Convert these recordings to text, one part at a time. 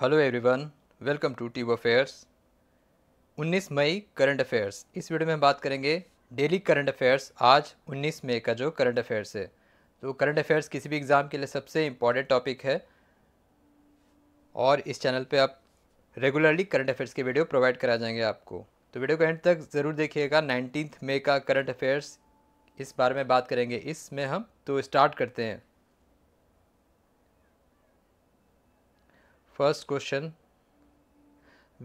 hello everyone welcome to टीव affairs 19 मई current affairs इस वीडियो में हम बात करेंगे डेली करंट अफेयर्स आज 19 मई का जो करंट अफेयर्स है तो करंट अफेयर्स किसी भी एग्ज़ाम के लिए सबसे इम्पॉर्टेंट टॉपिक है और इस चैनल पे आप रेगुलरली करंट अफेयर्स के वीडियो प्रोवाइड करा जाएंगे आपको तो वीडियो को एंड तक ज़रूर देखिएगा नाइनटीन मई का करंट अफेयर्स इस बारे में बात करेंगे इसमें हम तो स्टार्ट करते हैं first question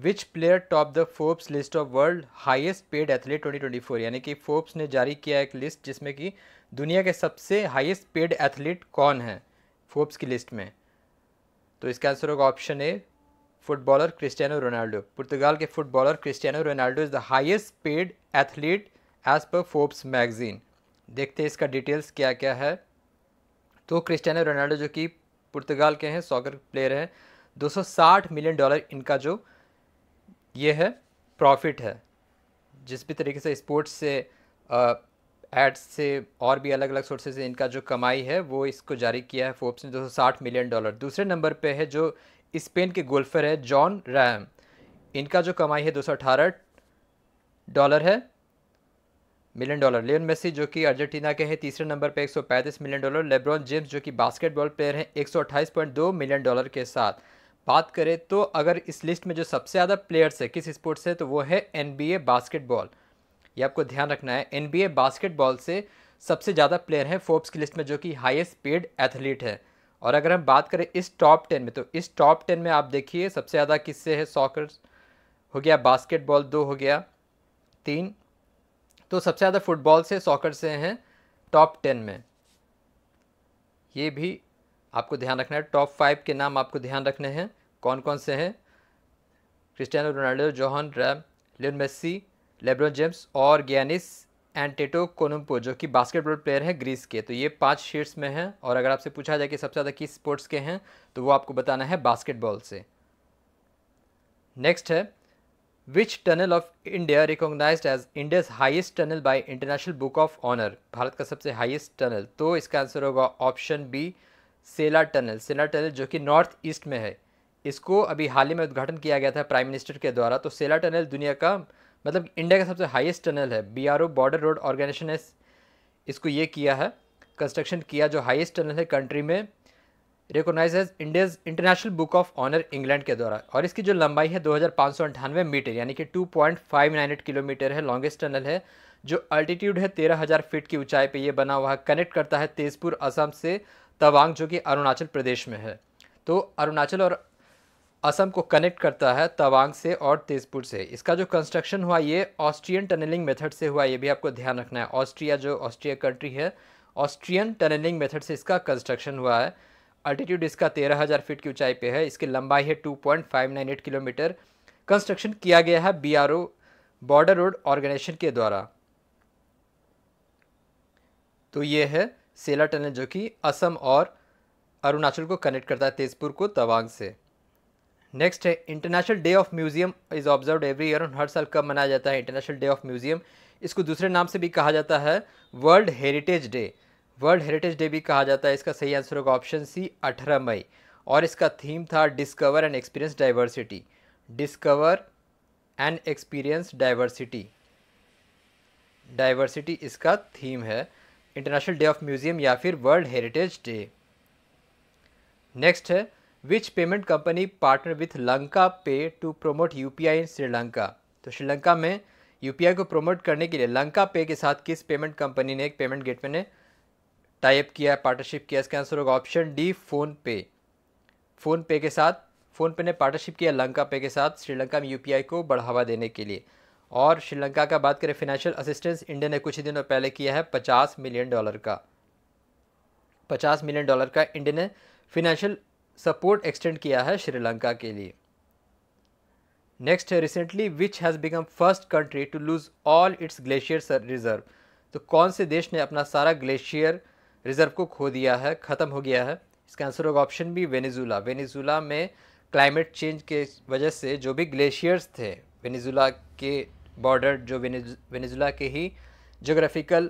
which player top the Forbes list of world highest paid athlete 2024 यानी कि फोर्ब्स ने जारी किया एक लिस्ट जिसमें कि दुनिया के सबसे हाईएस्ट पेड एथलीट कौन है फोर्ब्स की लिस्ट में तो इसका आंसर होगा option A footballer Cristiano Ronaldo पुर्तगाल के footballer Cristiano Ronaldo is the highest paid athlete as पर फोर्ब्स मैगजीन देखते हैं इसका डिटेल्स क्या क्या है तो क्रिस्टियानो रोनाल्डो जो कि पुर्तगाल के हैं सॉकर प्लेयर हैं 260 मिलियन डॉलर इनका जो ये है प्रॉफिट है जिस भी तरीके से स्पोर्ट्स से एड्स से और भी अलग अलग सोर्सेज से इनका जो कमाई है वो इसको जारी किया है फोर्ब्स ने 260 मिलियन डॉलर दूसरे नंबर पे है जो स्पेन के गोल्फर है जॉन रैम इनका जो कमाई है 218 डॉलर है मिलियन डॉलर लियोन मेसी जो कि अर्जेंटीना के हैं तीसरे नंबर पे 135 मिलियन डॉलर लेब्रॉन जेम्स जो कि बास्केटबॉल प्लेयर हैं 128.2 मिलियन डॉलर के साथ बात करें तो अगर इस लिस्ट में जो सबसे ज़्यादा प्लेयर्स है किस स्पोर्ट्स से तो वो है एन बास्केटबॉल ये आपको ध्यान रखना है एन बास्केटबॉल से सबसे ज़्यादा प्लेयर हैं फोर्ब्स की लिस्ट में जो कि हाईएस्ट पेड एथलीट है और अगर हम बात करें इस टॉप टेन में तो इस टॉप टेन में आप देखिए सबसे ज़्यादा किससे है सॉकर हो गया बास्केटबॉल दो हो गया तीन तो सबसे ज़्यादा फुटबॉल से सॉकर से हैं टॉप टेन में ये भी आपको ध्यान रखना है टॉप फाइव के नाम आपको ध्यान रखने हैं कौन कौन से हैं Cristiano Ronaldo Jon Rahm Lionel Messi LeBron James और गैनिस एंड टेटो जो कि बास्केटबॉल प्लेयर हैं ग्रीस के तो ये पांच शीट्स में हैं और अगर आपसे पूछा जाए कि सबसे ज़्यादा किस स्पोर्ट्स के हैं तो वो आपको बताना है बास्केटबॉल से नेक्स्ट है which tunnel of India recognise as India's highest tunnel by International Book of Honour Bharat का सबसे हाइएस्ट टनल तो इसका आंसर होगा option B Sela tunnel Sela tunnel जो कि नॉर्थ ईस्ट में है इसको अभी हाल ही में उद्घाटन किया गया था प्राइम मिनिस्टर के द्वारा तो सेला टनल दुनिया का मतलब इंडिया का सबसे हाईएस्ट टनल है बीआरओ बॉर्डर रोड ऑर्गेनाइजेशन ने इसको ये किया है कंस्ट्रक्शन किया जो हाईएस्ट टनल है कंट्री में recognise as India's International Book of Honour England के द्वारा और इसकी जो लंबाई है दो मीटर यानी कि टू किलोमीटर है लॉन्गेस्ट टनल है जो अल्टीट्यूड है तेरह फीट की ऊंचाई पर यह बना हुआ है कनेक्ट करता है तेजपुर असम से तवांग जो कि अरुणाचल प्रदेश में है तो अरुणाचल और असम को कनेक्ट करता है तवांग से और तेजपुर से इसका जो कंस्ट्रक्शन हुआ ये ऑस्ट्रियन टनलिंग मेथड से हुआ ये भी आपको ध्यान रखना है ऑस्ट्रिया जो ऑस्ट्रिया कंट्री है ऑस्ट्रियन टनलिंग मेथड से इसका कंस्ट्रक्शन हुआ है अल्टीट्यूड इसका तेरह हज़ार फीट की ऊंचाई पे है इसकी लंबाई है two point five nine eight kilometre construction किया गया है B R O border road organisation के द्वारा तो ये है सेला टनल जो कि असम और अरुणाचल को कनेक्ट करता है तेजपुर को तवांग से नेक्स्ट है international day of museum is observe every year हर साल कब मनाया जाता है इंटरनेशनल डे ऑफ म्यूज़ियम इसको दूसरे नाम से भी कहा जाता है world heritage day world heritage day भी कहा जाता है इसका सही आंसर होगा ऑप्शन सी अठारह मई और इसका थीम था discover and experience diversity discover and experience diversity diversity इसका थीम है इंटरनेशनल डे ऑफ म्यूजियम या फिर वर्ल्ड हेरिटेज डे नेक्स्ट है which payment company partner with Lanka pay to promote UPI in Sri Lanka तो श्रीलंका में यूपीआई को प्रोमोट करने के लिए लंका पे के साथ किस पेमेंट कंपनी ने एक पेमेंट गेटवे ने टाइप किया है पार्टनरशिप किया इसका आंसर होगा option D PhonePe PhonePe के साथ फ़ोन पे ने पार्टनरशिप किया लंका पे के साथ श्रीलंका में यूपीआई को बढ़ावा देने के लिए और श्रीलंका का बात करें फिनेंशियल असिस्टेंस इंडिया ने कुछ ही दिनों पहले किया है पचास मिलियन डॉलर का पचास मिलियन डॉलर का इंडिया ने फिनेंशियल सपोर्ट एक्सटेंड किया है श्रीलंका के लिए नेक्स्ट है recently which has become first country to lose all its glacier reserve तो कौन से देश ने अपना सारा ग्लेशियर रिजर्व को खो दिया है ख़त्म हो गया है इसका आंसर होगा ऑप्शन बी वेनेजुला वेनेजुला में क्लाइमेट चेंज के वजह से जो भी ग्लेशियर्स थे वेनेजुला के बॉर्डर जो वेनेजुला के ही जोग्राफिकल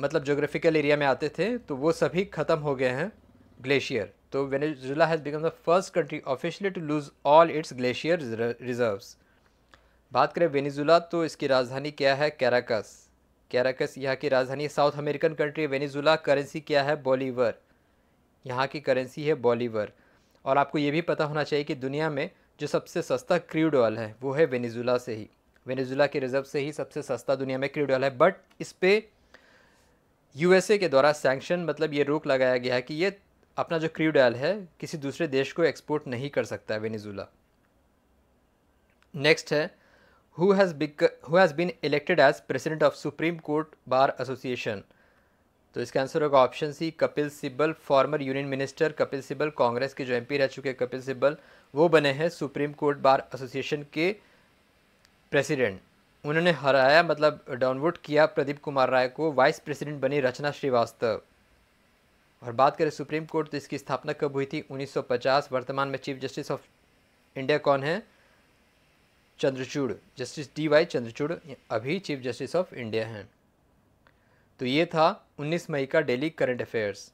मतलब जोग्राफिकल एरिया में आते थे तो वो सभी ख़त्म हो गए हैं ग्लेशियर तो Venezuela has become the first country officially to lose all its glacier reserves बात करें वेनेजुला तो इसकी राजधानी क्या है कैराकस कैराकस यहाँ की राजधानी South American country Venezuela currency क्या है बॉलीवर यहाँ की करेंसी है बॉलीवर और आपको ये भी पता होना चाहिए कि दुनिया में जो सबसे सस्ता क्रूड ऑयल है वो है वेनेजुला से ही वेनेजुला के रिजर्व से ही सबसे सस्ता दुनिया में क्रूड ऑयल है बट इस पर यूएसए के द्वारा सैंक्शन मतलब ये रोक लगाया गया है कि ये अपना जो क्रूड ऑयल है किसी दूसरे देश को एक्सपोर्ट नहीं कर सकता है वेनेजुला नेक्स्ट है who has bec who has been elected as president of supreme court bar association तो इसका आंसर होगा option C Kapil Sibal former union minister Kapil Sibal Congress के जो एम रह चुके हैं कपिल सिब्बल वो बने हैं सुप्रीम कोर्ट बार एसोसिएशन के प्रेसिडेंट उन्होंने हराया मतलब डाउनवोट किया प्रदीप कुमार राय को वाइस प्रेसिडेंट बनी रचना श्रीवास्तव और बात करें सुप्रीम कोर्ट तो इसकी स्थापना कब हुई थी 1950 वर्तमान में चीफ जस्टिस ऑफ इंडिया कौन है Chandrachud justice D Y Chandrachud अभी चीफ जस्टिस ऑफ इंडिया हैं तो ये था 19 मई का डेली करंट अफेयर्स